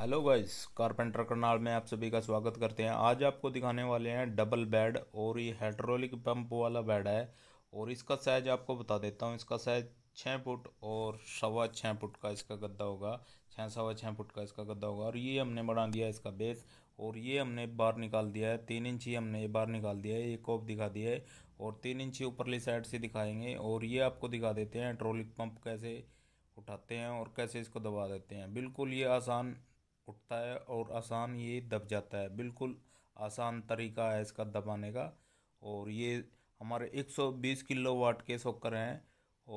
hello guys carpenter Karnal में आप सभी का स्वागत करते हैं आज आपको दिखाने वाले हैं डबल बेड और ये हाइड्रोलिक पंप वाला बेड है और इसका साइज आपको बता देता हूँ इसका साइज छः फुट और सवा छः फुट का इसका गद्दा होगा छः सवा छः फुट का इसका गद्दा होगा और ये हमने बना दिया इसका बेस और ये हमने बाहर निकाल दिया है तीन इंच हमने ये बाहर निकाल दिया है ये कोप दिखा दिया है और तीन इंच ऊपरली साइड से दिखाएंगे और ये आपको दिखा देते हैं हाइड्रोलिक पंप कैसे उठाते हैं और कैसे इसको दबा देते हैं बिल्कुल ये आसान उठता है और आसान ये दब जाता है बिल्कुल आसान तरीका है इसका दबाने का और ये हमारे 120 किलो वाट के सोकर हैं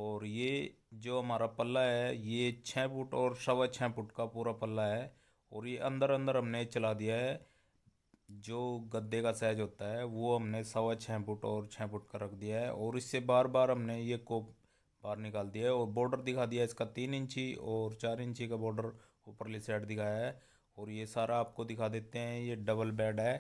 और ये जो हमारा पल्ला है ये छः फुट और सवा छः फुट का पूरा पल्ला है और ये अंदर अंदर हमने चला दिया है जो गद्दे का साइज होता है वो हमने सवा छः फुट और छः फुट का रख दिया है और इससे बार बार हमने ये कोप बाहर निकाल दिया है और बॉर्डर दिखा दिया है इसका तीन इंची और चार इंची का बॉर्डर ऊपरली सेट दिखाया है और ये सारा आपको दिखा देते हैं ये डबल बेड है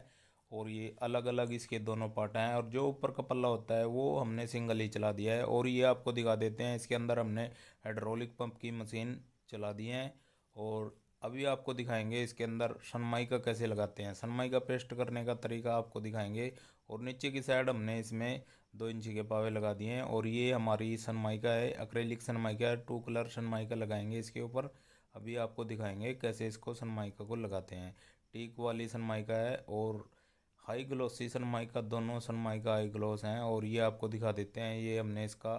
और ये अलग अलग इसके दोनों पार्ट हैं और जो ऊपर का पल्ला होता है वो हमने सिंगल ही चला दिया है और ये आपको दिखा देते हैं इसके अंदर हमने हाइड्रोलिक पंप की मशीन चला दी है और अभी आपको दिखाएंगे इसके अंदर सनमाई का कैसे लगाते हैं सनमाई का पेस्ट करने का तरीका आपको दिखाएंगे और नीचे की साइड हमने इसमें दो इंची के पावे लगा दिए हैं और ये हमारी सनमाई का है अक्रेलिक सनमाई का टू कलर सनमाई का लगाएंगे इसके ऊपर अभी आपको दिखाएंगे कैसे इसको सनमाइका को लगाते हैं टीक वाली सनमाइका है और हाई ग्लोसी सनमाइका दोनों सनमाइका हाई ग्लोस हैं और ये आपको दिखा देते हैं ये हमने इसका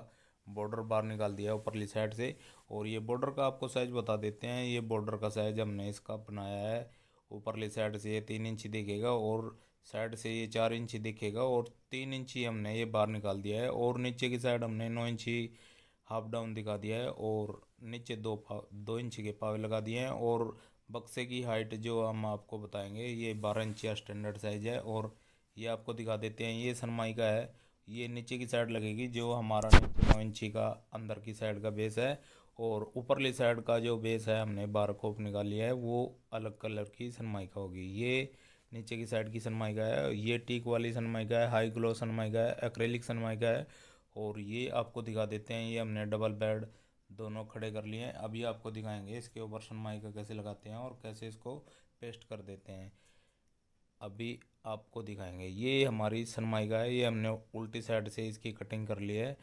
बॉर्डर बाहर निकाल दिया ऊपरली साइड से और ये बॉर्डर का आपको साइज़ बता देते हैं ये बॉर्डर का साइज़ हमने इसका बनाया है ऊपरली साइड से ये तीन इंची दिखेगा और साइड से ये चार इंची दिखेगा और तीन इंची हमने ये बाहर निकाल दिया है और नीचे की साइड हमने नौ इंची हाफ डाउन दिखा दिया है और नीचे दो दो इंच के पावे लगा दिए हैं और बक्से की हाइट जो हम आपको बताएंगे ये बारह इंच या स्टैंडर्ड साइज है और ये आपको दिखा देते हैं ये सनमाई का है ये नीचे की साइड लगेगी जो हमारा नौ इंची का अंदर की साइड का बेस है और ऊपरली साइड का जो बेस है हमने बारह कोप निकाल लिया है वो अलग कलर की सनमाई का होगी ये नीचे की साइड की सनमाई का है ये टीक वाली सनमाई का है हाई ग्लो सनमाई का है एक्रेलिक सनमाई का है और ये आपको दिखा देते हैं ये हमने डबल बेड दोनों खड़े कर लिए हैं अभी आपको दिखाएंगे इसके ऊपर का कैसे लगाते हैं और कैसे इसको पेस्ट कर देते हैं अभी आपको दिखाएंगे ये हमारी का है ये हमने उल्टी साइड से इसकी कटिंग कर ली है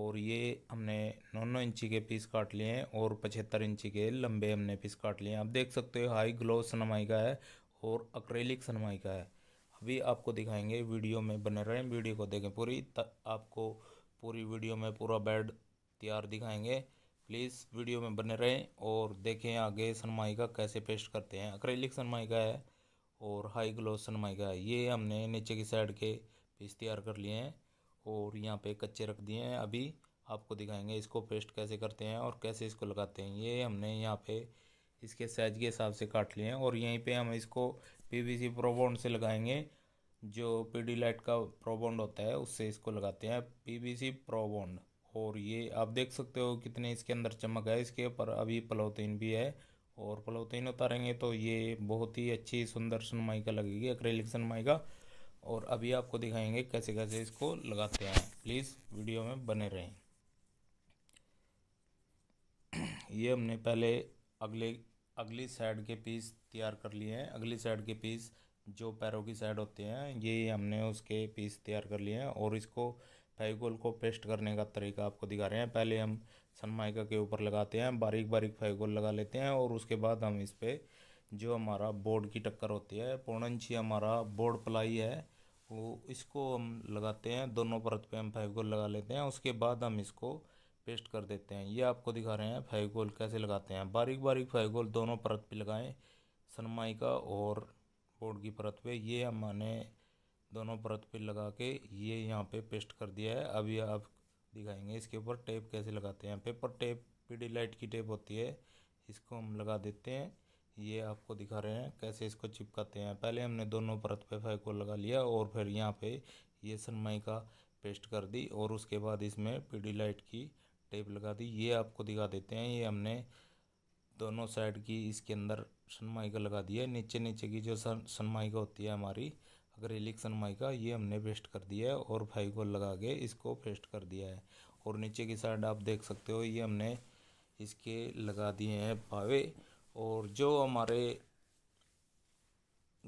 और ये हमने नौ नौ इंची के पीस काट लिए हैं और पचहत्तर इंची के लंबे हमने पीस काट लिए हैं आप देख सकते हो हाई ग्लो का है और अक्रेलिक का है अभी आपको दिखाएंगे वीडियो में बने रहें वीडियो को देखें पूरी आपको पूरी वीडियो में पूरा बेड तैयार दिखाएंगे प्लीज़ वीडियो में बने रहें और देखें आगे सनमाइका कैसे पेस्ट करते हैं अक्रेलिक सनमाइका है और हाई सनमाई सनमाइका है ये हमने नीचे की साइड के पीस तैयार कर लिए हैं और यहाँ पे कच्चे रख दिए हैं अभी आपको दिखाएंगे इसको पेस्ट कैसे करते हैं और कैसे इसको लगाते हैं ये हमने यहाँ पे इसके साइज के हिसाब से काट लिए हैं और यहीं पे हम इसको पीवीसी प्रोबोन से लगाएंगे जो पीडी लाइट का प्रोबोंड होता है उससे इसको लगाते हैं सी प्रोबोंड और ये आप देख सकते हो कितने इसके अंदर चमक है इसके ऊपर अभी पलौतीन भी है और पलौतीन उतारेंगे तो ये बहुत ही अच्छी सुंदर सुनमाई का लगेगी अक्रेलिक सुनमाई का और अभी आपको दिखाएंगे कैसे कैसे इसको लगाते हैं प्लीज़ वीडियो में बने रहें ये हमने पहले अगले अगली साइड के पीस तैयार कर लिए हैं अगली साइड के पीस जो पैरों की साइड होते हैं ये हमने उसके पीस तैयार कर लिए हैं और इसको फेविकोल को पेस्ट करने का तरीका आपको दिखा रहे हैं पहले हम सनमाइका के ऊपर लगाते हैं बारीक बारीक फेविकोल लगा लेते हैं और उसके बाद हम इस पर जो हमारा बोर्ड की टक्कर होती है पौन इंची हमारा बोर्ड प्लाई है वो इसको हम लगाते हैं दोनों परत पे हम फेविकोल लगा लेते हैं उसके बाद हम इसको पेस्ट कर देते हैं ये आपको दिखा रहे हैं फेविकोल कैसे लगाते हैं बारीक बारीक फेविकोल दोनों परत पर लगाएँ सनमाइका और कोड की परत पे ये हमने दोनों परत पे लगा के ये यहाँ पे पेस्ट कर दिया है अभी आप दिखाएंगे इसके ऊपर टेप कैसे लगाते हैं पेपर टेप पीडी लाइट की टेप होती है इसको हम लगा देते हैं ये आपको दिखा रहे हैं कैसे इसको चिपकाते हैं पहले हमने दोनों परत पे को लगा लिया और फिर यहाँ पे ये सनमाई का पेस्ट कर दी और उसके बाद इसमें पीडी लाइट की टेप लगा दी ये आपको दिखा देते हैं ये हमने दोनों साइड की इसके अंदर सनमाइका लगा दिया है नीचे नीचे की जो सन सनमाइका होती है हमारी अक्रेलिक सनमाइका ये हमने पेस्ट कर दिया है और फाइकोल लगा के इसको पेस्ट कर दिया है और नीचे की साइड आप देख सकते हो ये हमने इसके लगा दिए हैं पावे और जो हमारे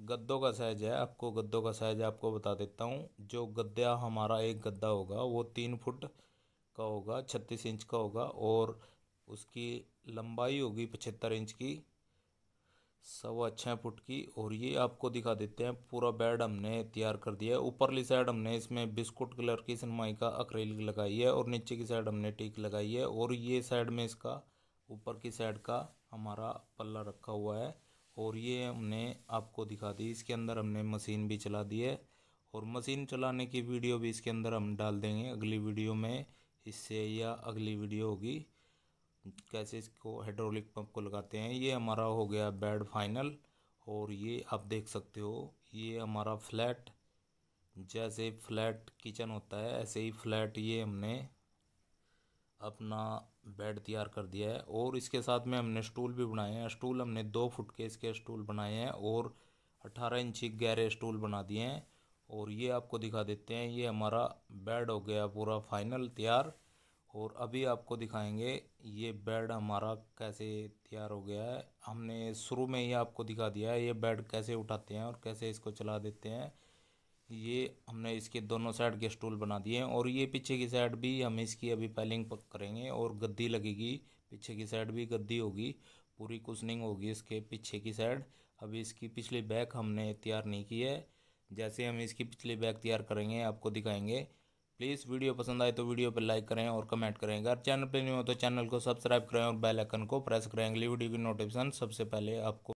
गद्दों का साइज है आपको गद्दों का साइज आपको बता देता हूँ जो गद्दा हमारा एक गद्दा होगा वो तीन फुट का होगा छत्तीस इंच का होगा और उसकी लंबाई होगी पचहत्तर इंच की सवा छः फुट की और ये आपको दिखा देते हैं पूरा बेड हमने तैयार कर दिया है ऊपरली साइड हमने इसमें बिस्कुट कलर की सनमाई का अक्रेलिक लगाई है और नीचे की साइड हमने टीक लगाई है और ये साइड में इसका ऊपर की साइड का हमारा पल्ला रखा हुआ है और ये हमने आपको दिखा दी इसके अंदर हमने मशीन भी चला दी है और मशीन चलाने की वीडियो भी इसके अंदर हम डाल देंगे अगली वीडियो में इससे या अगली वीडियो होगी कैसे इसको हाइड्रोलिक पंप को लगाते हैं ये हमारा हो गया बेड फाइनल और ये आप देख सकते हो ये हमारा फ्लैट जैसे फ्लैट किचन होता है ऐसे ही फ्लैट ये हमने अपना बेड तैयार कर दिया है और इसके साथ में हमने स्टूल भी बनाए हैं स्टूल हमने दो फुट के इसके स्टूल बनाए हैं और अट्ठारह इंची गहरे स्टूल बना दिए हैं और ये आपको दिखा देते हैं ये हमारा बेड हो गया पूरा फाइनल तैयार और अभी आपको दिखाएंगे ये बेड हमारा कैसे तैयार हो गया है हमने शुरू में ही आपको दिखा दिया है ये बेड कैसे उठाते हैं और कैसे इसको चला देते हैं ये हमने इसके दोनों साइड के स्टूल बना दिए हैं और ये पीछे की साइड भी हम इसकी अभी पैलिंग करेंगे और गद्दी लगेगी पीछे की साइड भी गद्दी होगी पूरी कुशनिंग होगी इसके पीछे की साइड अभी इसकी पिछली बैक हमने तैयार नहीं की है जैसे हम इसकी पिछली बैक तैयार करेंगे आपको दिखाएंगे प्लीज़ वीडियो पसंद आए तो वीडियो पर लाइक करें और कमेंट करें अगर चैनल पर नहीं हो तो चैनल को सब्सक्राइब करें और बेल आइकन को प्रेस करें अगली वीडियो की नोटिफिकेशन सबसे पहले आपको